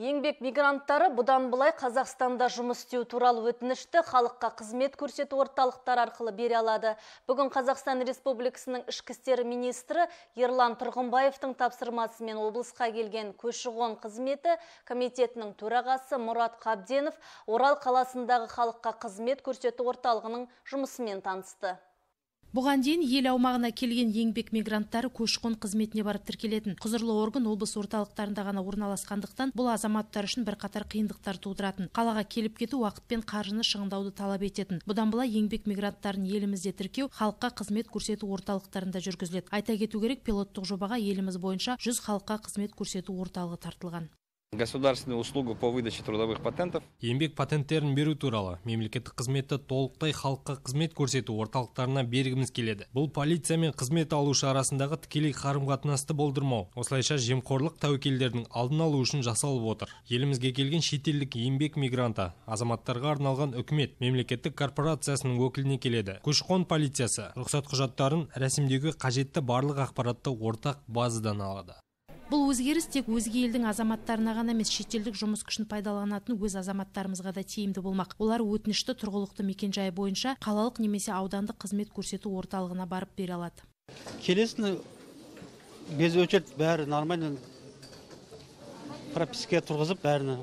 Еңбек мигранттары бұдан былай Қазақстанда жұмыс істеу туралы өтінішті халыққа қызмет көрсету орталықтары арқылы бере алады. Бүгін Қазақстан Республикасының ішкі істер министрі Ерлан Тұрғынбаевтың тапсырмасымен облысқа келген көші-қон қызметі комитетінің төрағасы Мұрат Қабденов Орал қаласындағы халыққа қызмет көрсету орталығының жұмысымен танысты бұған дейін ел аумағына келген еңбек мигранттары көші қон қызметіне барып тіркелетін құзырлы орган облыс орталықтарында ғана орналасқандықтан бұл азаматтар үшін бірқатар қиындықтар тудыратын қалаға келіп кету уақыт пен қаржыны шығындауды талап ететін бұдан былай еңбек мигранттарын елімізде тіркеу халыққа қызмет көрсету орталықтарында жүргізіледі айта кету керек пилоттық жобаға еліміз бойынша жүз халыққа қызмет көрсету орталығы тартылған государственную услугу по выдаче трудовых патентов ембек патенттерін беру туралы мемлекеттік қызметті толықтай халыққа қызмет көрсету орталықтарына бергіміз келеді бұл полиция мен қызмет алушы арасындағы тікелей қарым қатынасты болдырмау осылайша жемқорлық тәуекелдердің алдын алу үшін жасалып отыр елімізге келген шетелдік ембек мигранты азаматтарға арналған үкімет мемлекеттік корпорациясының өкіліне келеді көші полициясы рұқсат құжаттарын рәсімдеуге қажетті барлық ақпаратты ортақ базадан алады бұл өзгеріс тек өзге елдің азаматтарына ғана емес шетелдік жұмыс күшін пайдаланатын өз азаматтарымызға да тиімді болмақ олар өтінішті тұрғылықты мекенжайы бойынша қалалық немесе аудандық қызмет көрсету орталығына барып бере алады келесіні без очередь бәрі нормально пропискаға тұрғызып бәрін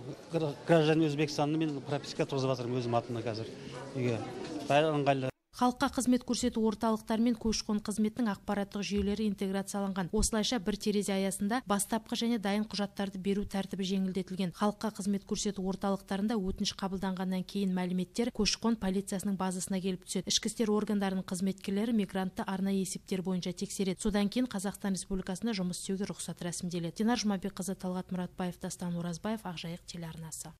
гражданин өзбекстанның мен пропискаға тұрғызып жатырмын өзім атында қазір үйге бәрі ыңғайлы халыққа қызмет көрсету орталықтары мен көші қон қызметінің ақпараттық жүйелері интеграцияланған осылайша бір терезе аясында бастапқы және дайын құжаттарды беру тәртібі жеңілдетілген халыққа қызмет көрсету орталықтарында өтініш қабылданғаннан кейін мәліметтер көші қон полициясының базасына келіп түседі ішкі істер органдарының қызметкерлері мигрантты арнайы есептер бойынша тексереді содан кейін қазақстан республикасында жұмыс істеуге рұқсат рәсімделеді динар жұмабекқызы талғат мұратбаев дастан оразбаев ақжайық телеарнасы